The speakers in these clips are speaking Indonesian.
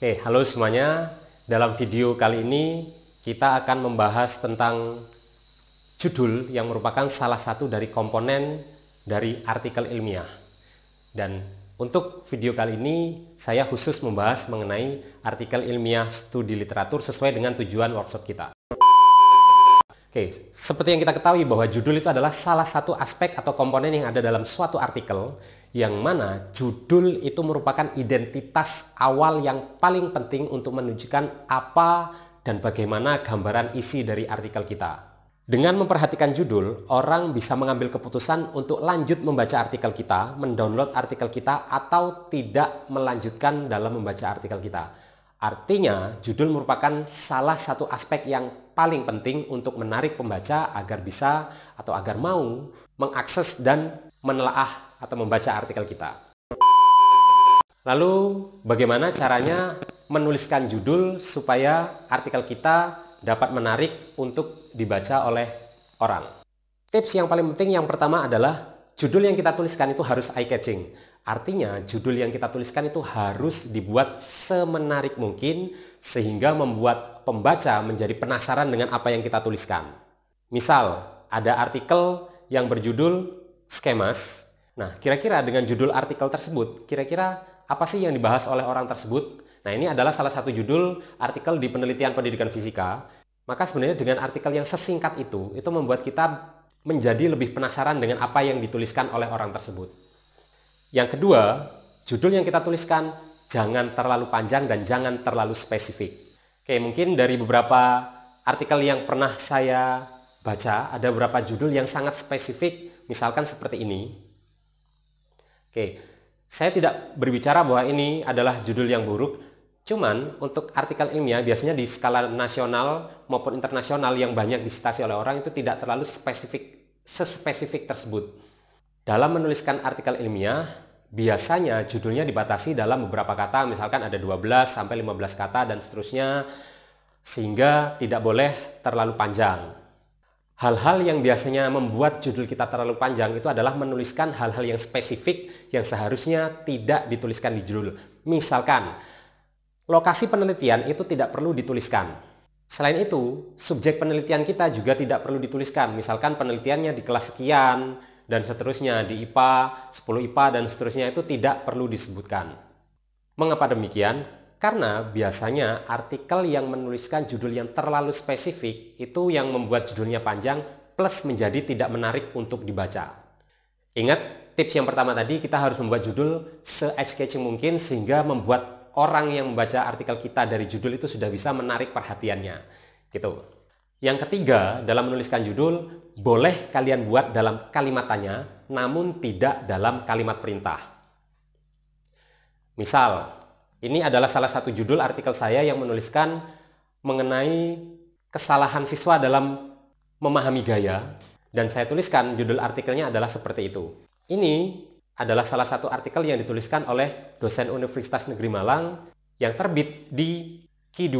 Oke, eh, halo semuanya. Dalam video kali ini kita akan membahas tentang judul yang merupakan salah satu dari komponen dari artikel ilmiah. Dan untuk video kali ini saya khusus membahas mengenai artikel ilmiah studi literatur sesuai dengan tujuan workshop kita. Oke, seperti yang kita ketahui bahwa judul itu adalah salah satu aspek atau komponen yang ada dalam suatu artikel yang mana judul itu merupakan identitas awal yang paling penting untuk menunjukkan apa dan bagaimana gambaran isi dari artikel kita. Dengan memperhatikan judul, orang bisa mengambil keputusan untuk lanjut membaca artikel kita, mendownload artikel kita, atau tidak melanjutkan dalam membaca artikel kita. Artinya, judul merupakan salah satu aspek yang paling penting untuk menarik pembaca agar bisa atau agar mau mengakses dan menelaah atau membaca artikel kita. Lalu, bagaimana caranya menuliskan judul supaya artikel kita dapat menarik untuk dibaca oleh orang? Tips yang paling penting yang pertama adalah judul yang kita tuliskan itu harus eye-catching. Artinya, judul yang kita tuliskan itu harus dibuat semenarik mungkin sehingga membuat pembaca menjadi penasaran dengan apa yang kita tuliskan. Misal, ada artikel yang berjudul Skemas Nah, kira-kira dengan judul artikel tersebut, kira-kira apa sih yang dibahas oleh orang tersebut? Nah, ini adalah salah satu judul artikel di penelitian pendidikan fisika. Maka sebenarnya dengan artikel yang sesingkat itu, itu membuat kita menjadi lebih penasaran dengan apa yang dituliskan oleh orang tersebut. Yang kedua, judul yang kita tuliskan jangan terlalu panjang dan jangan terlalu spesifik. Oke, mungkin dari beberapa artikel yang pernah saya baca, ada beberapa judul yang sangat spesifik, misalkan seperti ini. Oke, saya tidak berbicara bahwa ini adalah judul yang buruk, cuman untuk artikel ilmiah biasanya di skala nasional maupun internasional yang banyak disitasi oleh orang itu tidak terlalu spesifik sespesifik tersebut. Dalam menuliskan artikel ilmiah, biasanya judulnya dibatasi dalam beberapa kata, misalkan ada 12 sampai 15 kata dan seterusnya sehingga tidak boleh terlalu panjang. Hal-hal yang biasanya membuat judul kita terlalu panjang itu adalah menuliskan hal-hal yang spesifik yang seharusnya tidak dituliskan di judul. Misalkan, lokasi penelitian itu tidak perlu dituliskan. Selain itu, subjek penelitian kita juga tidak perlu dituliskan. Misalkan penelitiannya di kelas sekian dan seterusnya di IPA, 10 IPA dan seterusnya itu tidak perlu disebutkan. Mengapa demikian? Karena biasanya artikel yang menuliskan judul yang terlalu spesifik itu yang membuat judulnya panjang plus menjadi tidak menarik untuk dibaca. Ingat, tips yang pertama tadi kita harus membuat judul se catching mungkin sehingga membuat orang yang membaca artikel kita dari judul itu sudah bisa menarik perhatiannya. Gitu. Yang ketiga, dalam menuliskan judul, boleh kalian buat dalam kalimat tanya, namun tidak dalam kalimat perintah. Misal, ini adalah salah satu judul artikel saya yang menuliskan mengenai kesalahan siswa dalam memahami gaya dan saya tuliskan judul artikelnya adalah seperti itu. Ini adalah salah satu artikel yang dituliskan oleh dosen Universitas Negeri Malang yang terbit di Ki2.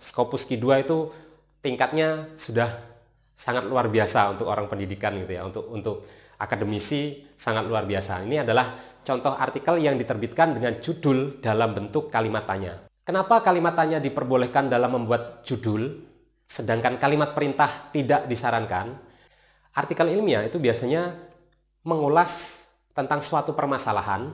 Skopus Ki2 itu tingkatnya sudah sangat luar biasa untuk orang pendidikan gitu ya, untuk untuk akademisi sangat luar biasa. Ini adalah contoh artikel yang diterbitkan dengan judul dalam bentuk kalimat tanya. Kenapa kalimat tanya diperbolehkan dalam membuat judul, sedangkan kalimat perintah tidak disarankan? Artikel ilmiah itu biasanya mengulas tentang suatu permasalahan,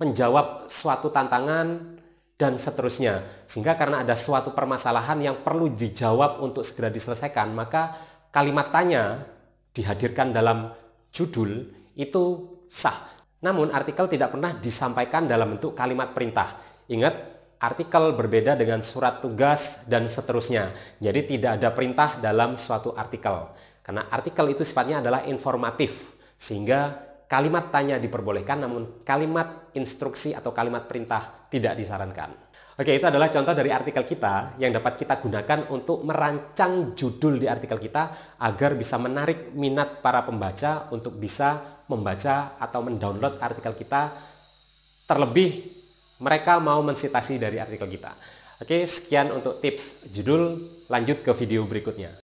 menjawab suatu tantangan, dan seterusnya. Sehingga karena ada suatu permasalahan yang perlu dijawab untuk segera diselesaikan, maka kalimat tanya dihadirkan dalam judul itu sah. Namun artikel tidak pernah disampaikan dalam bentuk kalimat perintah. Ingat, artikel berbeda dengan surat tugas dan seterusnya. Jadi tidak ada perintah dalam suatu artikel. Karena artikel itu sifatnya adalah informatif. Sehingga kalimat tanya diperbolehkan namun kalimat instruksi atau kalimat perintah tidak disarankan. Oke, itu adalah contoh dari artikel kita yang dapat kita gunakan untuk merancang judul di artikel kita agar bisa menarik minat para pembaca untuk bisa membaca atau mendownload artikel kita. Terlebih mereka mau mensitasi dari artikel kita. Oke, sekian untuk tips judul. Lanjut ke video berikutnya.